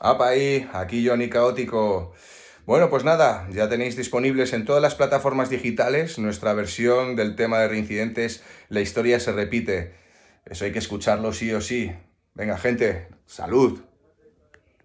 ¡Apa ahí! Aquí Johnny Caótico. Bueno, pues nada, ya tenéis disponibles en todas las plataformas digitales nuestra versión del tema de reincidentes La historia se repite. Eso hay que escucharlo sí o sí. Venga, gente, salud.